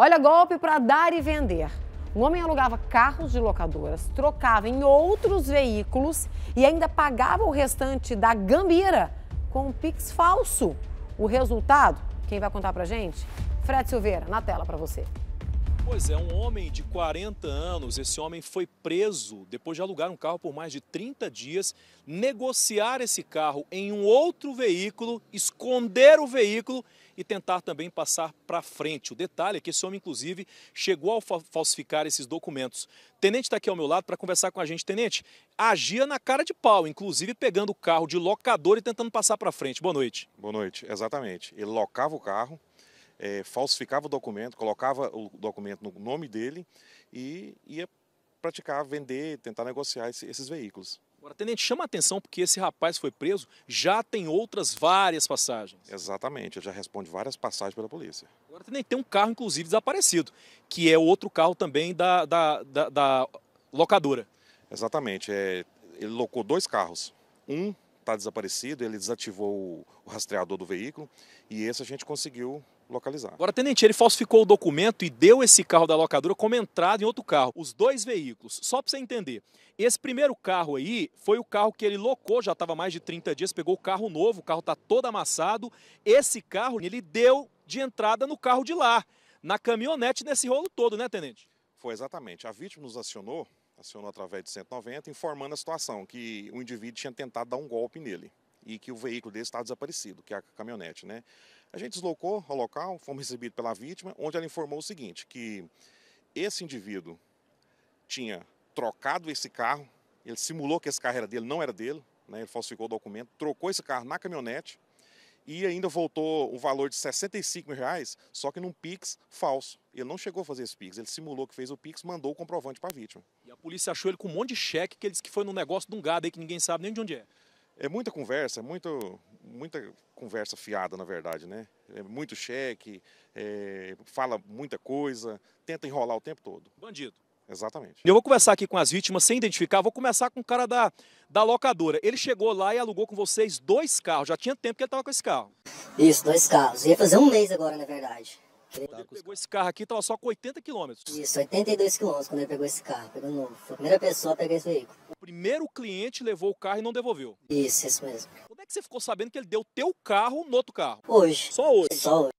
Olha golpe para dar e vender. Um homem alugava carros de locadoras, trocava em outros veículos e ainda pagava o restante da gambira com um pix falso. O resultado, quem vai contar para gente? Fred Silveira, na tela para você. Pois é, um homem de 40 anos, esse homem foi preso depois de alugar um carro por mais de 30 dias, negociar esse carro em um outro veículo, esconder o veículo e tentar também passar para frente. O detalhe é que esse homem, inclusive, chegou a falsificar esses documentos. Tenente está aqui ao meu lado para conversar com a gente. Tenente, agia na cara de pau, inclusive pegando o carro de locador e tentando passar para frente. Boa noite. Boa noite, exatamente. Ele locava o carro, é, falsificava o documento, colocava o documento no nome dele e ia praticar, vender, tentar negociar esse, esses veículos. Agora, tenente, chama a atenção porque esse rapaz foi preso, já tem outras várias passagens. Exatamente, ele já responde várias passagens pela polícia. Agora, tenente, tem um carro, inclusive, desaparecido, que é outro carro também da, da, da, da locadora. Exatamente, é, ele locou dois carros. Um está desaparecido, ele desativou o, o rastreador do veículo e esse a gente conseguiu localizar. Agora, tenente, ele falsificou o documento e deu esse carro da locadora como entrada em outro carro, os dois veículos. Só para você entender, esse primeiro carro aí foi o carro que ele locou, já estava mais de 30 dias, pegou o carro novo, o carro está todo amassado. Esse carro ele deu de entrada no carro de lá, na caminhonete, nesse rolo todo, né, tenente? Foi exatamente. A vítima nos acionou, acionou através de 190, informando a situação, que o indivíduo tinha tentado dar um golpe nele e que o veículo dele está desaparecido, que é a caminhonete, né? A gente deslocou ao local, fomos recebidos pela vítima, onde ela informou o seguinte, que esse indivíduo tinha trocado esse carro, ele simulou que esse carro era dele, não era dele, né? Ele falsificou o documento, trocou esse carro na caminhonete e ainda voltou o valor de 65 mil reais, só que num Pix falso. Ele não chegou a fazer esse Pix, ele simulou que fez o Pix, mandou o comprovante para a vítima. E a polícia achou ele com um monte de cheque que ele disse que foi num negócio de um gado aí que ninguém sabe nem de onde é. É muita conversa, muito, muita conversa fiada, na verdade, né? É muito cheque, é, fala muita coisa, tenta enrolar o tempo todo. Bandido. Exatamente. Eu vou começar aqui com as vítimas sem identificar. Vou começar com o cara da, da locadora. Ele chegou lá e alugou com vocês dois carros. Já tinha tempo que ele estava com esse carro. Isso, dois carros. Ia fazer um mês agora, na verdade. Ele pegou esse carro aqui, estava só com 80 quilômetros. Isso, 82 quilômetros quando ele pegou esse carro. Pegou novo. Foi a primeira pessoa a pegar esse veículo primeiro cliente levou o carro e não devolveu. Isso, isso mesmo. Como é que você ficou sabendo que ele deu teu carro no outro carro? Hoje. Só hoje? Só hoje.